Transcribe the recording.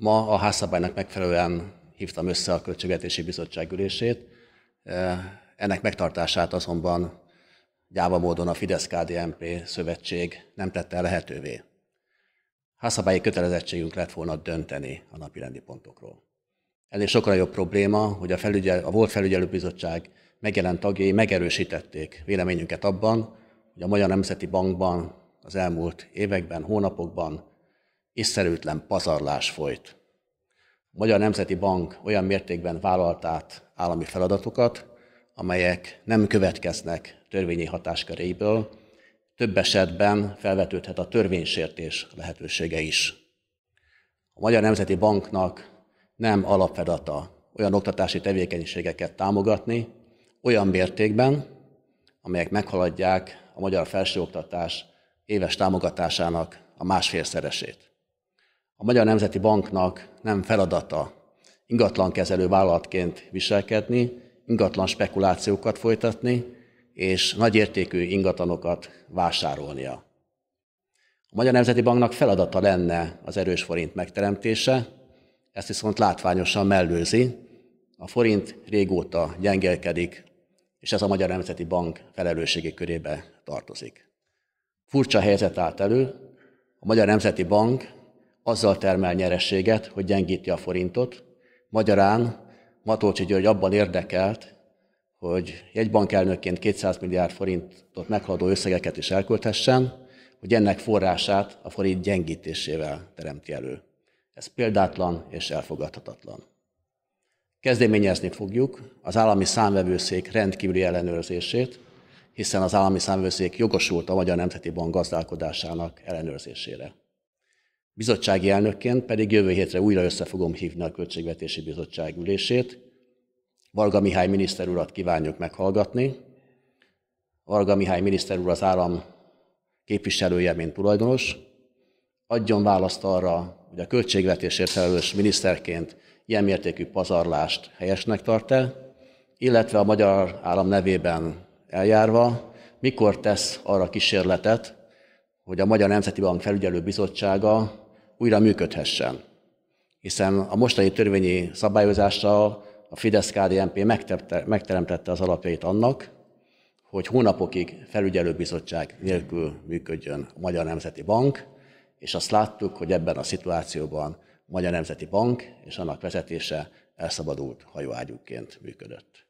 Ma a házszabálynak megfelelően hívtam össze a Költségvetési Bizottság ülését. E, ennek megtartását azonban gyáva módon a Fidesz-KDNP szövetség nem tette lehetővé. Házszabályi kötelezettségünk lett volna dönteni a rendi pontokról. Ennél sokkal jobb probléma, hogy a, felügyel, a volt felügyelőbizottság megjelent tagjai megerősítették véleményünket abban, hogy a Magyar Nemzeti Bankban az elmúlt években, hónapokban észszerűtlen pazarlás folyt. A Magyar Nemzeti Bank olyan mértékben vállalt át állami feladatokat, amelyek nem következnek törvényi hatásköréből, több esetben felvetődhet a törvénysértés lehetősége is. A Magyar Nemzeti Banknak nem alapfedata olyan oktatási tevékenységeket támogatni, olyan mértékben, amelyek meghaladják a magyar felsőoktatás éves támogatásának a másfélszeresét a Magyar Nemzeti Banknak nem feladata ingatlankezelő vállalatként viselkedni, ingatlan spekulációkat folytatni, és nagyértékű ingatlanokat vásárolnia. A Magyar Nemzeti Banknak feladata lenne az erős forint megteremtése, ezt viszont látványosan mellőzi. A forint régóta gyengelkedik, és ez a Magyar Nemzeti Bank felelősségi körébe tartozik. Furcsa helyzet állt elő, a Magyar Nemzeti Bank azzal termel nyereséget, hogy gyengíti a forintot. Magyarán Matolcsi György abban érdekelt, hogy egy bankelnökként 200 milliárd forintot meghaladó összegeket is elkölthessen, hogy ennek forrását a forint gyengítésével teremti elő. Ez példátlan és elfogadhatatlan. Kezdeményezni fogjuk az állami számvevőszék rendkívüli ellenőrzését, hiszen az állami számvevőszék jogosult a Magyar Nemzeti Bank gazdálkodásának ellenőrzésére. Bizottsági elnökként pedig jövő hétre újra össze fogom hívni a Költségvetési Bizottság ülését. Varga Mihály miniszter urat kívánjuk meghallgatni. Varga Mihály miniszter úr az állam képviselője, mint tulajdonos. Adjon választ arra, hogy a költségvetésért felelős miniszterként ilyen mértékű pazarlást helyesnek tart-e, illetve a magyar állam nevében eljárva, mikor tesz arra kísérletet, hogy a Magyar Nemzeti Bank Felügyelő Bizottsága újra működhessen. Hiszen a mostani törvényi szabályozásra a Fidesz-KDNP megteremtette az alapjait annak, hogy hónapokig felügyelőbizottság nélkül működjön a Magyar Nemzeti Bank, és azt láttuk, hogy ebben a szituációban a Magyar Nemzeti Bank és annak vezetése elszabadult hajóágyúként működött.